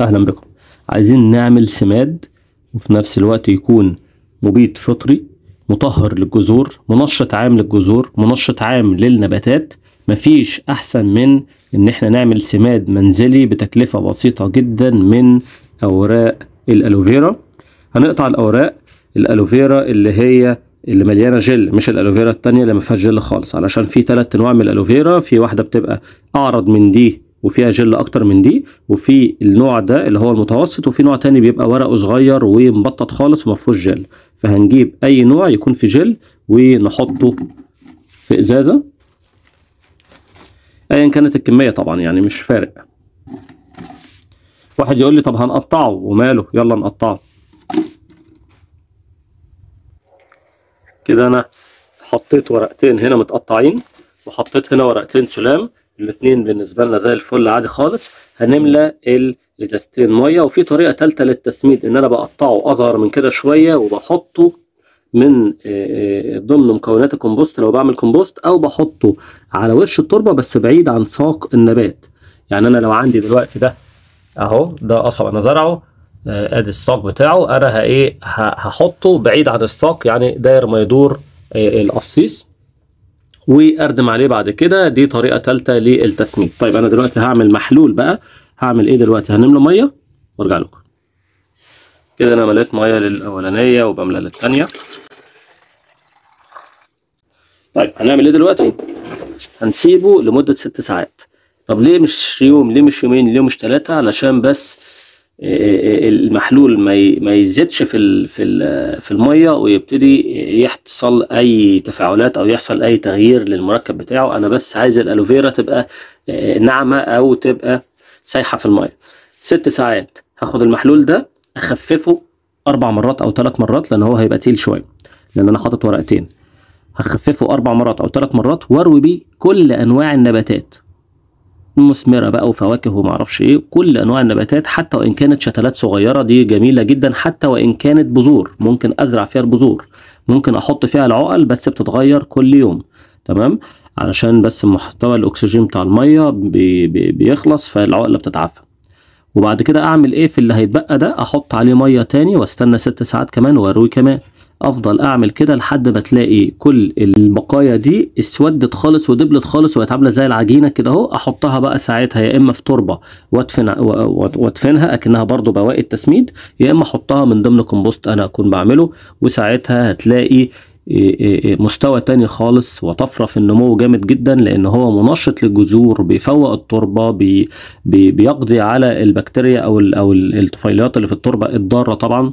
اهلا بكم عايزين نعمل سماد وفي نفس الوقت يكون مبيد فطري مطهر للجذور منشط عام للجذور منشط عام للنباتات مفيش احسن من ان احنا نعمل سماد منزلي بتكلفة بسيطة جدا من اوراق الالوفيرا هنقطع الاوراق الالوفيرا اللي هي اللي مليانه جل مش الالوفيرا التانية اللي ما فيهاش جل خالص علشان في تلات انواع من الالوفيرا في واحده بتبقى اعرض من دي وفيها جل اكتر من دي وفي النوع ده اللي هو المتوسط وفي نوع تاني بيبقى ورقه صغير ومبطط خالص وما فيهوش جل فهنجيب اي نوع يكون في جل ونحطه في ازازه ايا كانت الكميه طبعا يعني مش فارق واحد يقول لي طب هنقطعه وماله يلا نقطعه كده انا حطيت ورقتين هنا متقطعين وحطيت هنا ورقتين سلام الاثنين بالنسبه لنا زي الفل عادي خالص هنملى الازازتين ميه وفي طريقه ثالثه للتسميد ان انا بقطعه اصغر من كده شويه وبحطه من آه، آه، ضمن مكونات الكومبوست لو بعمل كومبوست او بحطه على وش التربه بس بعيد عن ساق النبات يعني انا لو عندي دلوقتي ده اهو ده قصب انا زرعه آه، ادي الساق بتاعه انا ايه هحطه بعيد عن الساق يعني داير ما يدور القصيص واردم عليه بعد كده دي طريقه ثالثه للتسميد طيب انا دلوقتي هعمل محلول بقى هعمل ايه دلوقتي هنملى ميه وارجع لكم كده انا مليت ميه للاولانيه وبملى للثانيه طيب هنعمل ايه دلوقتي هنسيبه لمده ست ساعات طب ليه مش يوم ليه مش يومين ليه مش ثلاثه علشان بس المحلول ما يزيدش في في في الميه ويبتدي يحصل اي تفاعلات او يحصل اي تغيير للمركب بتاعه انا بس عايز الالوفيرا تبقى آه، ناعمه او تبقى سايحه في الميه ست ساعات هاخد المحلول ده اخففه اربع مرات او ثلاث مرات لان هو هيبقى تقيل شويه لان انا حاطط ورقتين هخففه اربع مرات او ثلاث مرات واروي بيه كل انواع النباتات مثمره بقى وفواكه وما اعرفش ايه كل انواع النباتات حتى وان كانت شتلات صغيره دي جميله جدا حتى وان كانت بذور ممكن ازرع فيها البذور ممكن احط فيها العقل بس بتتغير كل يوم تمام علشان بس محتوى الاكسجين بتاع الميه بي بي بيخلص فالعقله بتتعفن وبعد كده اعمل ايه في اللي هيتبقى ده احط عليه ميه تاني واستنى ست ساعات كمان واروي كمان افضل اعمل كده لحد ما تلاقي كل البقايا دي اسودت خالص ودبلت خالص وبقت عامله زي العجينه كده اهو احطها بقى ساعتها يا اما في تربه وادفن وادفنها اكنها برضو بواقي التسميد يا اما احطها من ضمن كومبوست انا اكون بعمله وساعتها هتلاقي إيه، إيه، إيه، مستوى تاني خالص وطفرة في النمو جامد جدا لان هو منشط للجذور بيفوق التربة بي بيقضي على البكتيريا او او الطفيليات اللي في التربة الضارة طبعا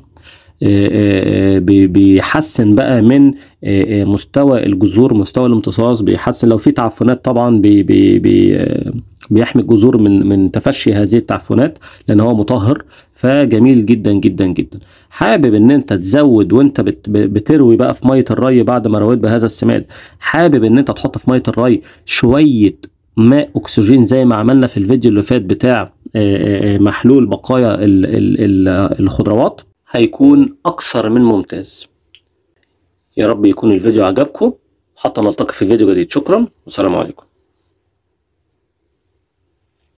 بيحسن بقى من آه، آه، مستوى الجذور مستوى الامتصاص بيحسن لو في تعفنات طبعا بي بي بي آه، بيحمي الجذور من من تفشي هذه التعفنات لان هو مطهر فجميل جدا جدا جدا حابب ان انت تزود وانت بت بتروي بقى في ميه الري بعد ما رويت بهذا السماد حابب ان انت تحط في ميه الري شويه ماء اكسجين زي ما عملنا في الفيديو اللي فات بتاع محلول بقايا الخضروات هيكون أكثر من ممتاز يا رب يكون الفيديو عجبكم حتى نلتقي في فيديو جديد شكرا والسلام عليكم